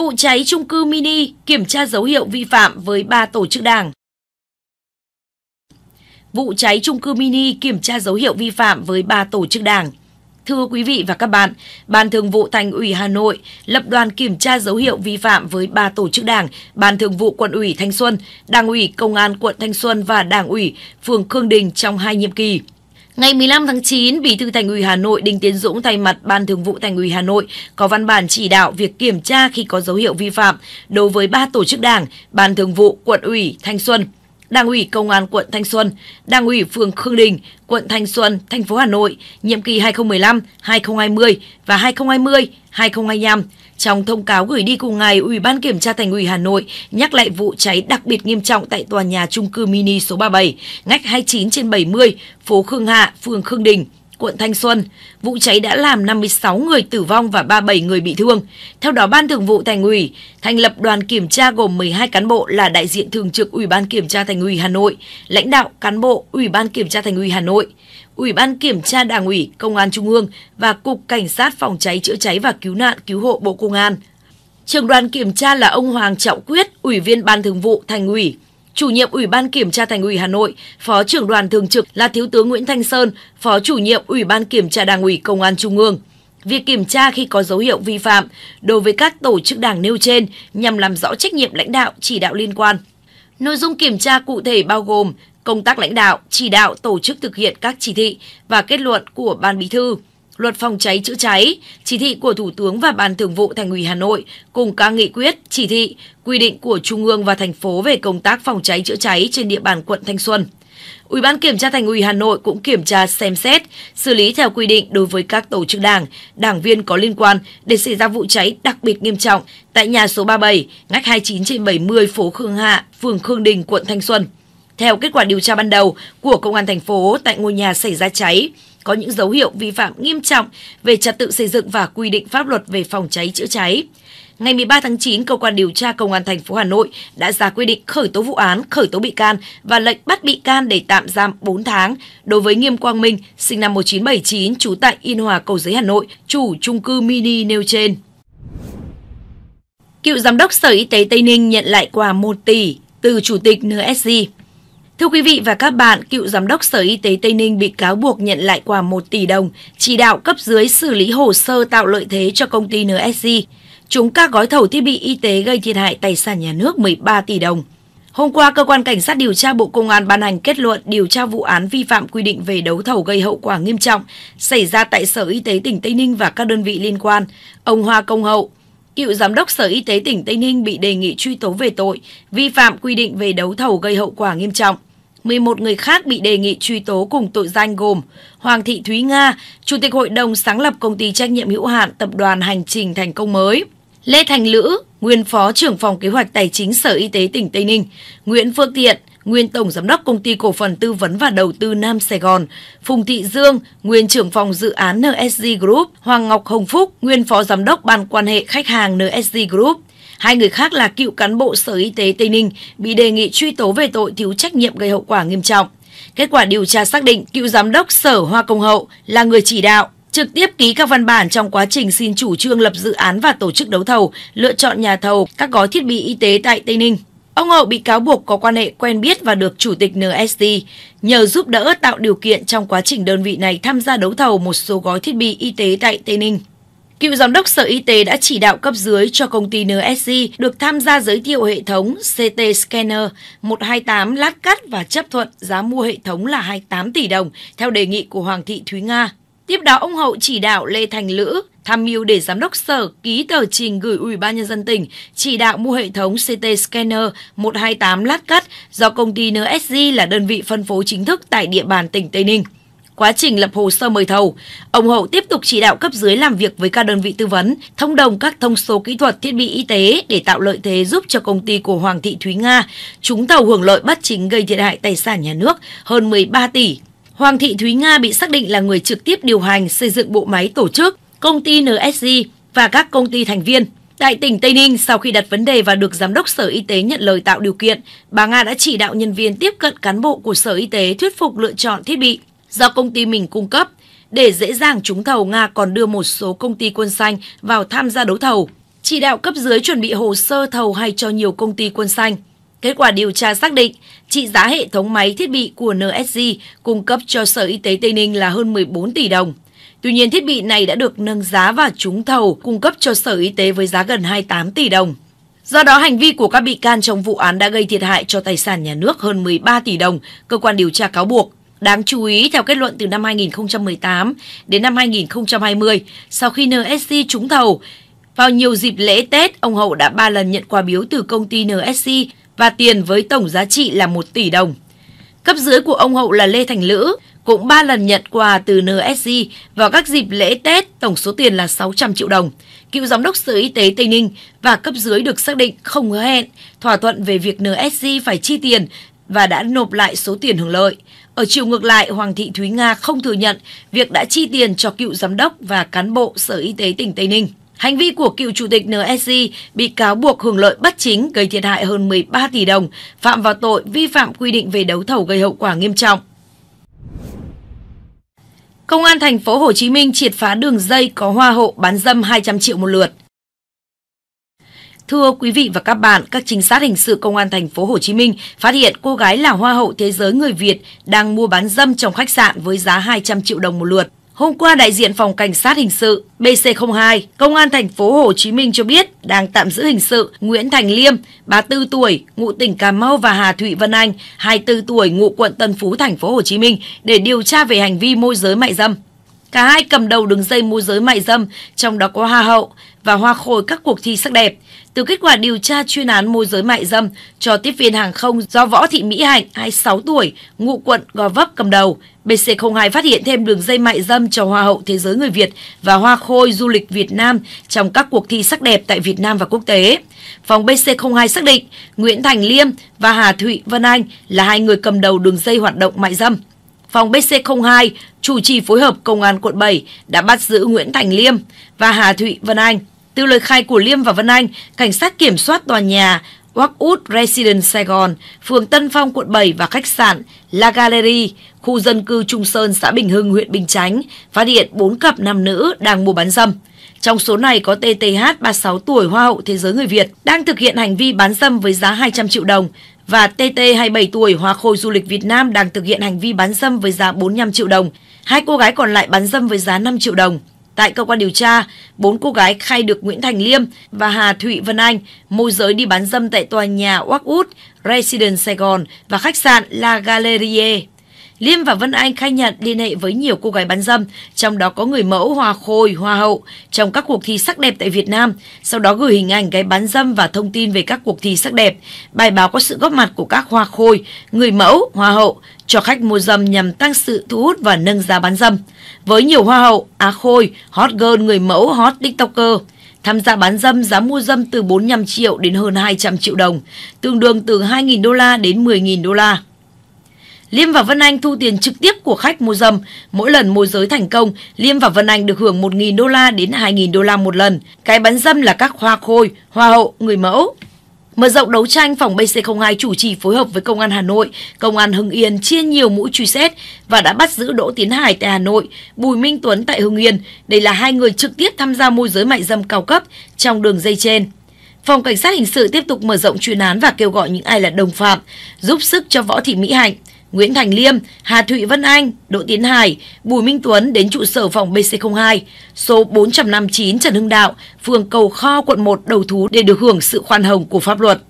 Vụ cháy trung cư mini kiểm tra dấu hiệu vi phạm với 3 tổ chức đảng. Vụ cháy trung cư mini kiểm tra dấu hiệu vi phạm với 3 tổ chức đảng. Thưa quý vị và các bạn, Ban Thường vụ Thành ủy Hà Nội lập đoàn kiểm tra dấu hiệu vi phạm với 3 tổ chức đảng, Ban Thường vụ Quận ủy Thanh Xuân, Đảng ủy Công an quận Thanh Xuân và Đảng ủy phường Khương Đình trong hai nhiệm kỳ Ngày 15 tháng 9, Bí thư Thành ủy Hà Nội Đinh Tiến Dũng thay mặt Ban Thường vụ Thành ủy Hà Nội có văn bản chỉ đạo việc kiểm tra khi có dấu hiệu vi phạm đối với ba tổ chức đảng, Ban Thường vụ, Quận ủy, Thanh Xuân, Đảng ủy Công an quận Thanh Xuân, Đảng ủy phường Khương Đình, quận Thanh Xuân, thành phố Hà Nội, nhiệm kỳ 2015-2020 và 2020-2025 trong thông cáo gửi đi cùng ngày, Ủy ban Kiểm tra Thành ủy Hà Nội nhắc lại vụ cháy đặc biệt nghiêm trọng tại tòa nhà trung cư mini số 37, ngách 29 trên 70, phố Khương Hạ, phường Khương Đình, quận Thanh Xuân. Vụ cháy đã làm 56 người tử vong và 37 người bị thương. Theo đó, Ban Thường vụ Thành ủy thành lập đoàn kiểm tra gồm 12 cán bộ là đại diện thường trực Ủy ban Kiểm tra Thành ủy Hà Nội, lãnh đạo cán bộ Ủy ban Kiểm tra Thành ủy Hà Nội. Ủy ban Kiểm tra Đảng ủy, Công an Trung ương và Cục Cảnh sát Phòng cháy chữa cháy và Cứu nạn Cứu hộ Bộ Công an. Trường đoàn kiểm tra là ông Hoàng Trọng Quyết, Ủy viên Ban Thường vụ Thành ủy, Chủ nhiệm Ủy ban Kiểm tra Thành ủy Hà Nội, Phó trưởng đoàn thường trực là Thiếu tướng Nguyễn Thanh Sơn, Phó chủ nhiệm Ủy ban Kiểm tra Đảng ủy Công an Trung ương. Việc kiểm tra khi có dấu hiệu vi phạm đối với các tổ chức đảng nêu trên nhằm làm rõ trách nhiệm lãnh đạo chỉ đạo liên quan. Nội dung kiểm tra cụ thể bao gồm công tác lãnh đạo, chỉ đạo tổ chức thực hiện các chỉ thị và kết luận của Ban Bí thư, Luật phòng cháy chữa cháy, chỉ thị của Thủ tướng và Ban Thường vụ Thành ủy Hà Nội cùng các nghị quyết, chỉ thị, quy định của Trung ương và thành phố về công tác phòng cháy chữa cháy trên địa bàn quận Thanh Xuân. Ủy ban kiểm tra Thành ủy Hà Nội cũng kiểm tra xem xét, xử lý theo quy định đối với các tổ chức đảng, đảng viên có liên quan để xảy ra vụ cháy đặc biệt nghiêm trọng tại nhà số 37, ngách 29 trên 70 phố Khương Hạ, phường Khương Đình, quận Thanh Xuân. Theo kết quả điều tra ban đầu của Công an thành phố tại ngôi nhà xảy ra cháy, có những dấu hiệu vi phạm nghiêm trọng về trật tự xây dựng và quy định pháp luật về phòng cháy chữa cháy. Ngày 13 tháng 9, cơ quan điều tra công an thành phố Hà Nội đã ra quyết định khởi tố vụ án, khởi tố bị can và lệnh bắt bị can để tạm giam 4 tháng đối với Nghiêm Quang Minh, sinh năm 1979, trú tại Yên Hòa, Cầu Giấy, Hà Nội, chủ chung cư mini nêu trên. Cựu giám đốc Sở Y tế Tây Ninh nhận lại quà 1 tỷ từ chủ tịch NSG. Thưa quý vị và các bạn, cựu giám đốc Sở Y tế Tây Ninh bị cáo buộc nhận lại quà 1 tỷ đồng, chỉ đạo cấp dưới xử lý hồ sơ tạo lợi thế cho công ty nsc Chúng các gói thầu thiết bị y tế gây thiệt hại tài sản nhà nước 13 tỷ đồng. Hôm qua, Cơ quan Cảnh sát điều tra Bộ Công an ban hành kết luận điều tra vụ án vi phạm quy định về đấu thầu gây hậu quả nghiêm trọng xảy ra tại Sở Y tế tỉnh Tây Ninh và các đơn vị liên quan. Ông Hoa Công Hậu, cựu giám đốc Sở Y tế tỉnh Tây Ninh bị đề nghị truy tố về tội vi phạm quy định về đấu thầu gây hậu quả nghiêm trọng. 11 người khác bị đề nghị truy tố cùng tội danh gồm Hoàng Thị Thúy Nga, Chủ tịch Hội đồng sáng lập Công ty trách nhiệm hữu hạn Tập đoàn Hành trình Thành công mới, Lê Thành Lữ, Nguyên Phó trưởng phòng kế hoạch tài chính Sở Y tế tỉnh Tây Ninh, Nguyễn Phương Tiện, Nguyên Tổng Giám đốc Công ty Cổ phần Tư vấn và Đầu tư Nam Sài Gòn, Phùng Thị Dương, Nguyên trưởng phòng dự án NSG Group, Hoàng Ngọc Hồng Phúc, Nguyên Phó Giám đốc Ban quan hệ khách hàng NSG Group, Hai người khác là cựu cán bộ Sở Y tế Tây Ninh bị đề nghị truy tố về tội thiếu trách nhiệm gây hậu quả nghiêm trọng. Kết quả điều tra xác định cựu giám đốc Sở Hoa Công Hậu là người chỉ đạo, trực tiếp ký các văn bản trong quá trình xin chủ trương lập dự án và tổ chức đấu thầu, lựa chọn nhà thầu các gói thiết bị y tế tại Tây Ninh. Ông Hậu bị cáo buộc có quan hệ quen biết và được Chủ tịch NSD nhờ giúp đỡ tạo điều kiện trong quá trình đơn vị này tham gia đấu thầu một số gói thiết bị y tế tại Tây Ninh. Cựu giám đốc Sở Y tế đã chỉ đạo cấp dưới cho công ty NSG được tham gia giới thiệu hệ thống CT Scanner 128 lát cắt và chấp thuận giá mua hệ thống là 28 tỷ đồng theo đề nghị của Hoàng thị Thúy Nga. Tiếp đó ông Hậu chỉ đạo Lê Thành Lữ tham mưu để giám đốc sở ký tờ trình gửi Ủy ban nhân dân tỉnh chỉ đạo mua hệ thống CT scanner 128 lát cắt do công ty NSG là đơn vị phân phối chính thức tại địa bàn tỉnh Tây Ninh quá trình lập hồ sơ mời thầu. Ông Hậu tiếp tục chỉ đạo cấp dưới làm việc với các đơn vị tư vấn, thông đồng các thông số kỹ thuật thiết bị y tế để tạo lợi thế giúp cho công ty của Hoàng Thị Thúy Nga trúng thầu hưởng lợi bất chính gây thiệt hại tài sản nhà nước hơn 13 tỷ. Hoàng Thị Thúy Nga bị xác định là người trực tiếp điều hành xây dựng bộ máy tổ chức, công ty NSG và các công ty thành viên. Tại tỉnh Tây Ninh, sau khi đặt vấn đề và được Giám đốc Sở Y tế nhận lời tạo điều kiện, bà Nga đã chỉ đạo nhân viên tiếp cận cán bộ của Sở Y tế thuyết phục lựa chọn thiết bị do công ty mình cung cấp. Để dễ dàng trúng thầu, Nga còn đưa một số công ty quân xanh vào tham gia đấu thầu, chỉ đạo cấp dưới chuẩn bị hồ sơ thầu hay cho nhiều công ty quân xanh. Kết quả điều tra xác định, trị giá hệ thống máy thiết bị của NSG cung cấp cho Sở Y tế Tây Ninh là hơn 14 tỷ đồng. Tuy nhiên, thiết bị này đã được nâng giá và trúng thầu cung cấp cho Sở Y tế với giá gần 28 tỷ đồng. Do đó, hành vi của các bị can trong vụ án đã gây thiệt hại cho tài sản nhà nước hơn 13 tỷ đồng, cơ quan điều tra cáo buộc. Đáng chú ý, theo kết luận từ năm 2018 đến năm 2020, sau khi NSC trúng thầu, vào nhiều dịp lễ Tết, ông Hậu đã 3 lần nhận quà biếu từ công ty NSC và tiền với tổng giá trị là 1 tỷ đồng. Cấp dưới của ông Hậu là Lê Thành Lữ, cũng 3 lần nhận quà từ NSC vào các dịp lễ Tết, tổng số tiền là 600 triệu đồng. Cựu giám đốc Sở Y tế Tây Ninh và cấp dưới được xác định không hứa hẹn, thỏa thuận về việc NSC phải chi tiền và đã nộp lại số tiền hưởng lợi. Ở chiều ngược lại, Hoàng Thị Thúy Nga không thừa nhận việc đã chi tiền cho cựu giám đốc và cán bộ Sở Y tế tỉnh Tây Ninh. Hành vi của cựu chủ tịch NSC bị cáo buộc hưởng lợi bất chính gây thiệt hại hơn 13 tỷ đồng, phạm vào tội vi phạm quy định về đấu thầu gây hậu quả nghiêm trọng. Công an thành phố Hồ Chí Minh triệt phá đường dây có hoa hậu bán dâm 200 triệu một lượt. Thưa quý vị và các bạn, các trinh sát hình sự công an thành phố Hồ Chí Minh phát hiện cô gái là hoa hậu thế giới người Việt đang mua bán dâm trong khách sạn với giá 200 triệu đồng một lượt. Hôm qua, đại diện phòng cảnh sát hình sự BC02, công an thành phố Hồ Chí Minh cho biết đang tạm giữ hình sự Nguyễn Thành Liêm, 34 tuổi, ngụ tỉnh Cà Mau và Hà Thụy Vân Anh, 24 tuổi, ngụ quận Tân Phú, thành phố Hồ Chí Minh để điều tra về hành vi môi giới mại dâm. Cả hai cầm đầu đường dây môi giới mại dâm, trong đó có hoa Hậu, và hoa khôi các cuộc thi sắc đẹp. Từ kết quả điều tra chuyên án môi giới mại dâm cho tiếp viên hàng không do Võ Thị Mỹ Hạnh, 26 tuổi, ngụ quận Gò Vấp cầm đầu, BC02 phát hiện thêm đường dây mại dâm cho Hoa hậu Thế giới người Việt và Hoa khôi du lịch Việt Nam trong các cuộc thi sắc đẹp tại Việt Nam và quốc tế. Phòng BC02 xác định Nguyễn Thành Liêm và Hà Thụy Vân Anh là hai người cầm đầu đường dây hoạt động mại dâm. Phòng BC02 chủ trì phối hợp Công an quận 7 đã bắt giữ Nguyễn Thành Liêm và Hà Thụy Vân Anh từ lời khai của Liêm và Vân Anh, cảnh sát kiểm soát tòa nhà Wackwood Residence Sài Gòn, phường Tân Phong, quận 7 và khách sạn La Gallery, khu dân cư Trung Sơn, xã Bình Hưng, huyện Bình Chánh, phát hiện 4 cặp nam nữ đang mua bán dâm. Trong số này có TTH 36 tuổi Hoa hậu Thế giới người Việt đang thực hiện hành vi bán dâm với giá 200 triệu đồng và TT 27 tuổi Hoa khôi du lịch Việt Nam đang thực hiện hành vi bán dâm với giá 45 triệu đồng. Hai cô gái còn lại bán dâm với giá 5 triệu đồng. Tại cơ quan điều tra, bốn cô gái khai được Nguyễn Thành Liêm và Hà Thụy Vân Anh môi giới đi bán dâm tại tòa nhà Oak Wood, Residence Sài Gòn và khách sạn La Galerie. Liêm và Vân Anh khai nhận liên hệ với nhiều cô gái bán dâm, trong đó có người mẫu Hoa Khôi, Hoa Hậu, trong các cuộc thi sắc đẹp tại Việt Nam, sau đó gửi hình ảnh gái bán dâm và thông tin về các cuộc thi sắc đẹp. Bài báo có sự góp mặt của các Hoa Khôi, người mẫu, Hoa Hậu, cho khách mua dâm nhằm tăng sự thu hút và nâng giá bán dâm. Với nhiều hoa hậu, á khôi, hot girl, người mẫu, hot tiktoker, tham gia bán dâm giá mua dâm từ 45 triệu đến hơn 200 triệu đồng, tương đương từ 2.000 đô la đến 10.000 đô la. Liêm và Vân Anh thu tiền trực tiếp của khách mua dâm. Mỗi lần môi giới thành công, Liêm và Vân Anh được hưởng 1.000 đô la đến 2.000 đô la một lần. Cái bán dâm là các hoa khôi, hoa hậu, người mẫu. Mở rộng đấu tranh, phòng BC02 chủ trì phối hợp với Công an Hà Nội, Công an Hưng Yên chia nhiều mũi truy xét và đã bắt giữ Đỗ Tiến Hải tại Hà Nội, Bùi Minh Tuấn tại Hưng Yên. Đây là hai người trực tiếp tham gia môi giới mại dâm cao cấp trong đường dây trên. Phòng Cảnh sát Hình sự tiếp tục mở rộng chuyên án và kêu gọi những ai là đồng phạm, giúp sức cho Võ Thị Mỹ Hạnh, Nguyễn Thành Liêm, Hà Thụy Vân Anh, Đỗ Tiến Hải, Bùi Minh Tuấn đến trụ sở phòng BC02, số 459 Trần Hưng Đạo, phường Cầu Kho, quận 1 đầu thú để được hưởng sự khoan hồng của pháp luật.